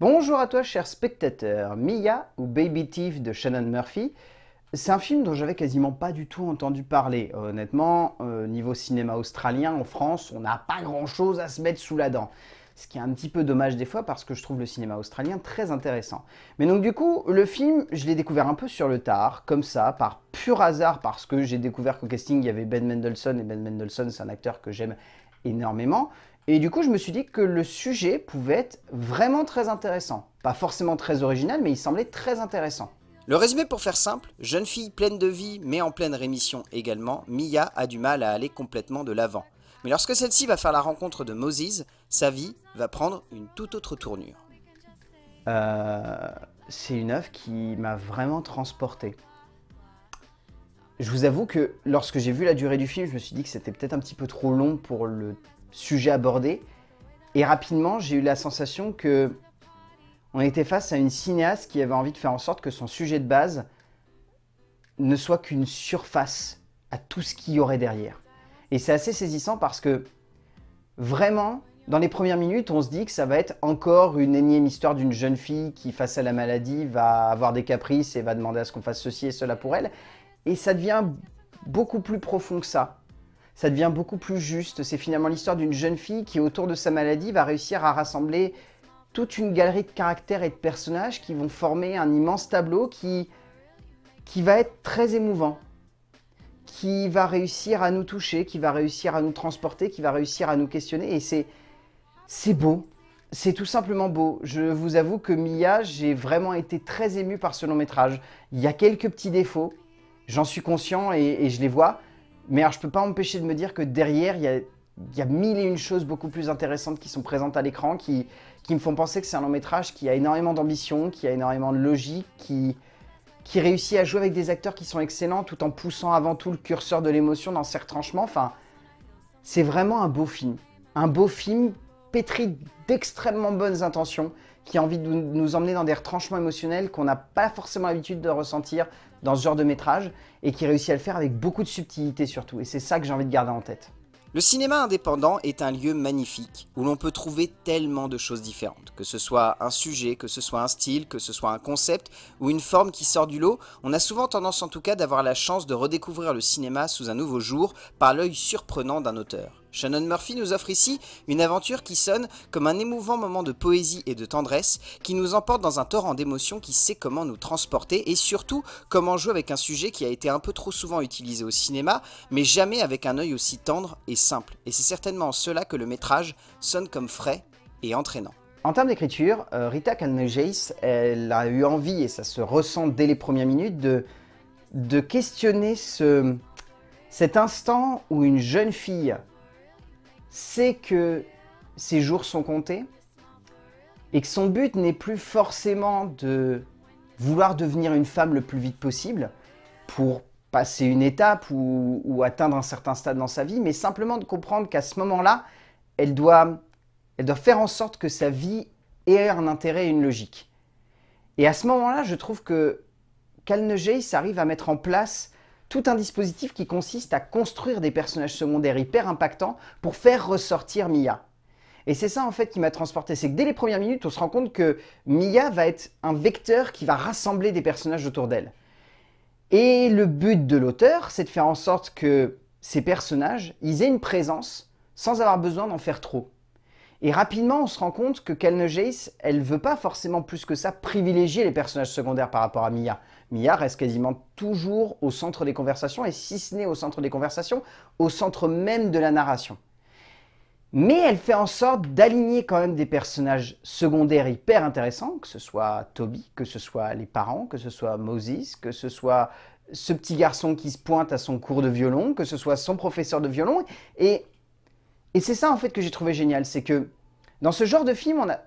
Bonjour à toi cher spectateur, Mia ou Baby Thief de Shannon Murphy, c'est un film dont j'avais quasiment pas du tout entendu parler. Honnêtement, euh, niveau cinéma australien, en France, on n'a pas grand chose à se mettre sous la dent. Ce qui est un petit peu dommage des fois parce que je trouve le cinéma australien très intéressant. Mais donc du coup, le film, je l'ai découvert un peu sur le tard, comme ça, par pur hasard, parce que j'ai découvert qu'au casting, il y avait Ben Mendelssohn, et Ben Mendelssohn, c'est un acteur que j'aime énormément. Et du coup, je me suis dit que le sujet pouvait être vraiment très intéressant. Pas forcément très original, mais il semblait très intéressant. Le résumé pour faire simple, jeune fille pleine de vie mais en pleine rémission également, Mia a du mal à aller complètement de l'avant. Mais lorsque celle-ci va faire la rencontre de Moses, sa vie va prendre une toute autre tournure. Euh, c'est une œuvre qui m'a vraiment transporté. Je vous avoue que lorsque j'ai vu la durée du film, je me suis dit que c'était peut-être un petit peu trop long pour le sujet abordé, Et rapidement, j'ai eu la sensation que on était face à une cinéaste qui avait envie de faire en sorte que son sujet de base ne soit qu'une surface à tout ce qu'il y aurait derrière. Et c'est assez saisissant parce que vraiment, dans les premières minutes, on se dit que ça va être encore une énième histoire d'une jeune fille qui, face à la maladie, va avoir des caprices et va demander à ce qu'on fasse ceci et cela pour elle. Et ça devient beaucoup plus profond que ça ça devient beaucoup plus juste. C'est finalement l'histoire d'une jeune fille qui, autour de sa maladie, va réussir à rassembler toute une galerie de caractères et de personnages qui vont former un immense tableau qui, qui va être très émouvant, qui va réussir à nous toucher, qui va réussir à nous transporter, qui va réussir à nous questionner. Et c'est, c'est beau. C'est tout simplement beau. Je vous avoue que Mia, j'ai vraiment été très ému par ce long métrage. Il y a quelques petits défauts, j'en suis conscient et, et je les vois, mais alors, je peux pas empêcher de me dire que derrière, il y a, mille et une choses beaucoup plus intéressantes qui sont présentes à l'écran, qui, me font penser que c'est un long métrage qui a énormément d'ambition, qui a énormément de logique, qui, qui réussit à jouer avec des acteurs qui sont excellents tout en poussant avant tout le curseur de l'émotion dans ses retranchements. Enfin, c'est vraiment un beau film. Un beau film pétri d'extrêmement bonnes intentions, qui a envie de nous emmener dans des retranchements émotionnels qu'on n'a pas forcément l'habitude de ressentir dans ce genre de métrage et qui réussit à le faire avec beaucoup de subtilité surtout. Et c'est ça que j'ai envie de garder en tête. Le cinéma indépendant est un lieu magnifique où l'on peut trouver tellement de choses différentes. Que ce soit un sujet, que ce soit un style, que ce soit un concept ou une forme qui sort du lot, on a souvent tendance en tout cas d'avoir la chance de redécouvrir le cinéma sous un nouveau jour par l'œil surprenant d'un auteur. Shannon Murphy nous offre ici une aventure qui sonne comme un émouvant moment de poésie et de tendresse qui nous emporte dans un torrent d'émotions qui sait comment nous transporter et surtout comment jouer avec un sujet qui a été un peu trop souvent utilisé au cinéma mais jamais avec un œil aussi tendre et simple. Et c'est certainement en cela que le métrage sonne comme frais et entraînant. En termes d'écriture, euh, Rita Kalnejace, elle a eu envie, et ça se ressent dès les premières minutes, de, de questionner ce, cet instant où une jeune fille c'est que ses jours sont comptés et que son but n'est plus forcément de vouloir devenir une femme le plus vite possible pour passer une étape ou, atteindre un certain stade dans sa vie, mais simplement de comprendre qu'à ce moment-là, elle doit, faire en sorte que sa vie ait un intérêt et une logique. Et à ce moment-là, je trouve que arrive arrive à mettre en place tout un dispositif qui consiste à construire des personnages secondaires hyper impactants pour faire ressortir Mia. Et c'est ça en fait qui m'a transporté, c'est que dès les premières minutes, on se rend compte que Mia va être un vecteur qui va rassembler des personnages autour d'elle. Et le but de l'auteur, c'est de faire en sorte que ces personnages, ils aient une présence sans avoir besoin d'en faire trop. Et rapidement, on se rend compte que Kelne Jace, elle veut pas forcément plus que ça privilégier les personnages secondaires par rapport à Mia. Mia reste quasiment toujours au centre des conversations, et si ce n'est au centre des conversations, au centre même de la narration. Mais elle fait en sorte d'aligner quand même des personnages secondaires hyper intéressants, que ce soit Toby, que ce soit les parents, que ce soit Moses, que ce soit ce petit garçon qui se pointe à son cours de violon, que ce soit son professeur de violon. Et, et c'est ça en fait que j'ai trouvé génial, c'est que dans ce genre de film, on a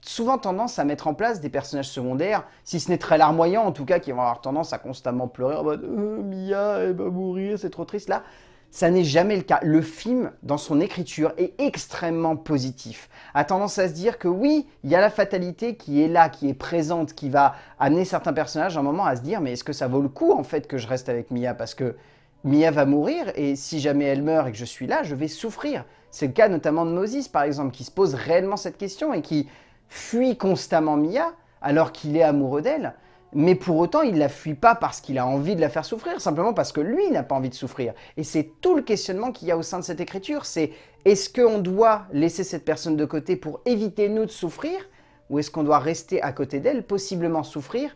souvent tendance à mettre en place des personnages secondaires, si ce n'est très larmoyants en tout cas, qui vont avoir tendance à constamment pleurer en mode euh, Mia, elle va mourir, c'est trop triste ». Là, ça n'est jamais le cas. Le film, dans son écriture, est extrêmement positif. A tendance à se dire que oui, il y a la fatalité qui est là, qui est présente, qui va amener certains personnages à un moment à se dire « Mais est-ce que ça vaut le coup en fait que je reste avec Mia ?» Parce que Mia va mourir et si jamais elle meurt et que je suis là, je vais souffrir. C'est le cas notamment de Moses par exemple qui se pose réellement cette question et qui fuit constamment Mia alors qu'il est amoureux d'elle. Mais pour autant, il la fuit pas parce qu'il a envie de la faire souffrir, simplement parce que lui n'a pas envie de souffrir. Et c'est tout le questionnement qu'il y a au sein de cette écriture, c'est est-ce qu'on doit laisser cette personne de côté pour éviter nous de souffrir, ou est-ce qu'on doit rester à côté d'elle, possiblement souffrir,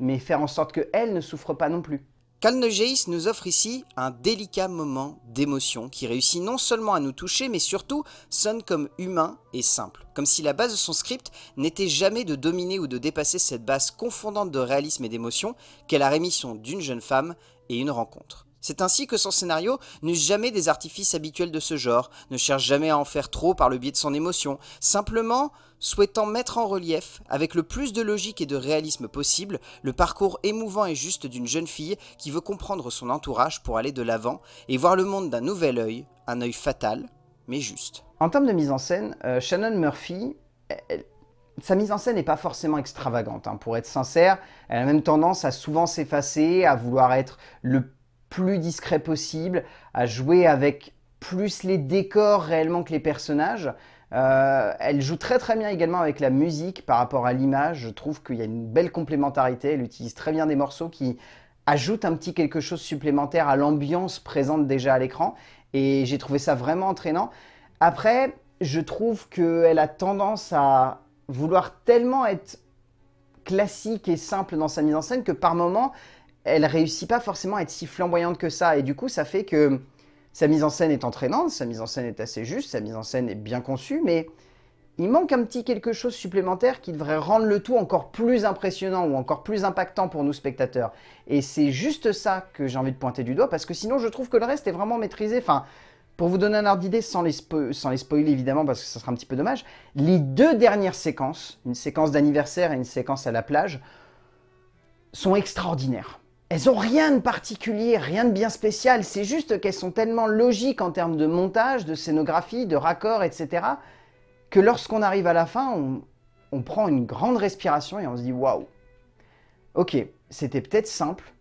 mais faire en sorte qu'elle ne souffre pas non plus Calnegeis nous offre ici un délicat moment d'émotion qui réussit non seulement à nous toucher, mais surtout sonne comme humain et simple. Comme si la base de son script n'était jamais de dominer ou de dépasser cette base confondante de réalisme et d'émotion qu'est la rémission d'une jeune femme et une rencontre. C'est ainsi que son scénario n'use jamais des artifices habituels de ce genre, ne cherche jamais à en faire trop par le biais de son émotion, simplement souhaitant mettre en relief, avec le plus de logique et de réalisme possible, le parcours émouvant et juste d'une jeune fille qui veut comprendre son entourage pour aller de l'avant et voir le monde d'un nouvel œil, un œil fatal, mais juste. En termes de mise en scène, euh, Shannon Murphy, sa mise en scène n'est pas forcément extravagante. Hein. Pour être sincère, elle a même tendance à souvent s'effacer, à vouloir être le plus discret possible, à jouer avec plus les décors réellement que les personnages. Euh, elle joue très très bien également avec la musique par rapport à l'image. Je trouve qu'il y a une belle complémentarité. Elle utilise très bien des morceaux qui ajoutent un petit quelque chose supplémentaire à l'ambiance présente déjà à l'écran. Et j'ai trouvé ça vraiment entraînant. Après, je trouve qu'elle a tendance à vouloir tellement être classique et simple dans sa mise en scène que par moments, elle réussit pas forcément à être si flamboyante que ça. Et du coup, ça fait que sa mise en scène est entraînante, sa mise en scène est assez juste, sa mise en scène est bien conçue, mais il manque un petit quelque chose supplémentaire qui devrait rendre le tout encore plus impressionnant ou encore plus impactant pour nous spectateurs. Et c'est juste ça que j'ai envie de pointer du doigt, parce que sinon je trouve que le reste est vraiment maîtrisé. Enfin, pour vous donner un ordre d'idée, sans, les sans les spoiler évidemment, parce que ça sera un petit peu dommage, les deux dernières séquences, une séquence d'anniversaire et une séquence à la plage, sont extraordinaires elles ont rien de particulier, rien de bien spécial, c'est juste qu'elles sont tellement logiques en termes de montage, de scénographie, de raccords, etc., que lorsqu'on arrive à la fin, on, prend une grande respiration et on se dit waouh. Ok, c'était peut-être simple,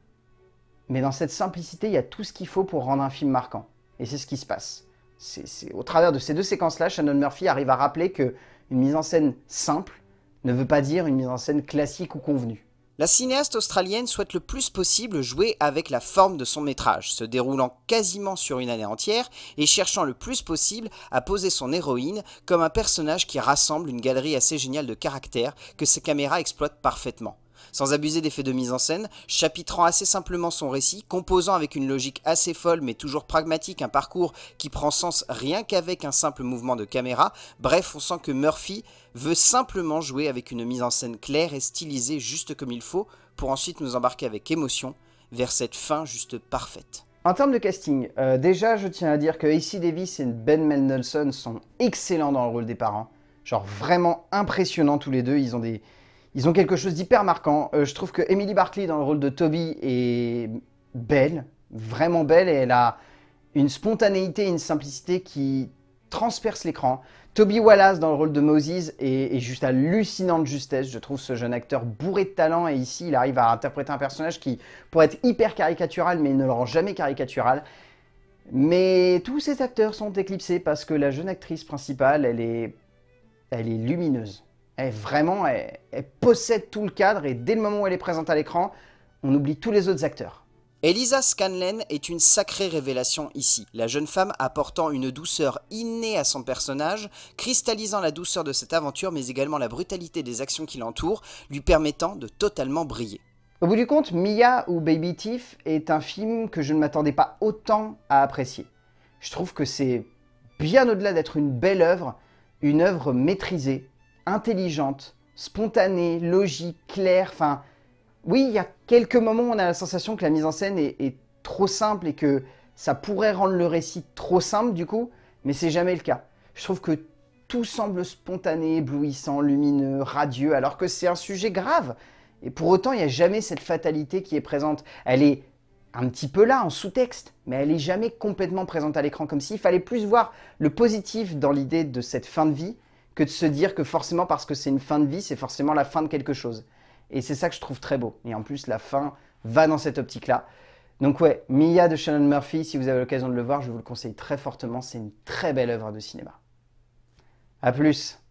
mais dans cette simplicité, il y a tout ce qu'il faut pour rendre un film marquant. Et c'est ce qui se passe. C'est au travers de ces deux séquences-là, Shannon Murphy arrive à rappeler que une mise en scène simple ne veut pas dire une mise en scène classique ou convenue. La cinéaste australienne souhaite le plus possible jouer avec la forme de son métrage, se déroulant quasiment sur une année entière et cherchant le plus possible à poser son héroïne comme un personnage qui rassemble une galerie assez géniale de caractères que ses caméras exploitent parfaitement sans abuser d'effets de mise en scène, chapitrant assez simplement son récit, composant avec une logique assez folle mais toujours pragmatique un parcours qui prend sens rien qu'avec un simple mouvement de caméra. Bref, on sent que Murphy veut simplement jouer avec une mise en scène claire et stylisée juste comme il faut pour ensuite nous embarquer avec émotion vers cette fin juste parfaite. En termes de casting, euh, déjà je tiens à dire que AC Davis et Ben Mendelssohn sont excellents dans le rôle des parents. Genre vraiment impressionnants tous les deux, ils ont des, ils ont quelque chose d'hyper marquant. Euh, je trouve que Emily Barclay dans le rôle de Toby est belle, vraiment belle, et elle a une spontanéité et une simplicité qui transperce l'écran. Toby Wallace dans le rôle de Moses est, juste hallucinant de justesse. Je trouve ce jeune acteur bourré de talent et ici il arrive à interpréter un personnage qui pourrait être hyper caricatural mais il ne le rend jamais caricatural. Mais tous ces acteurs sont éclipsés parce que la jeune actrice principale, elle est, elle est lumineuse. Elle vraiment, elle, possède tout le cadre et dès le moment où elle est présente à l'écran, on oublie tous les autres acteurs. Elisa Scanlan est une sacrée révélation ici, la jeune femme apportant une douceur innée à son personnage, cristallisant la douceur de cette aventure mais également la brutalité des actions qui l'entourent, lui permettant de totalement briller. Au bout du compte, Mia ou Baby Tiff est un film que je ne m'attendais pas autant à apprécier. Je trouve que c'est bien au-delà d'être une belle œuvre, une œuvre maîtrisée, intelligente, spontanée, logique, claire. Enfin, oui, il y a quelques moments où on a la sensation que la mise en scène est, trop simple et que ça pourrait rendre le récit trop simple du coup, mais c'est jamais le cas. Je trouve que tout semble spontané, éblouissant, lumineux, radieux, alors que c'est un sujet grave. Et pour autant, il n'y a jamais cette fatalité qui est présente. Elle est un petit peu là, en sous-texte, mais elle n'est jamais complètement présente à l'écran, comme s'il fallait plus voir le positif dans l'idée de cette fin de vie que de se dire que forcément parce que c'est une fin de vie, c'est forcément la fin de quelque chose. Et c'est ça que je trouve très beau. Et en plus, la fin va dans cette optique-là. Donc ouais, Mia de Shannon Murphy, si vous avez l'occasion de le voir, je vous le conseille très fortement. C'est une très belle œuvre de cinéma. A plus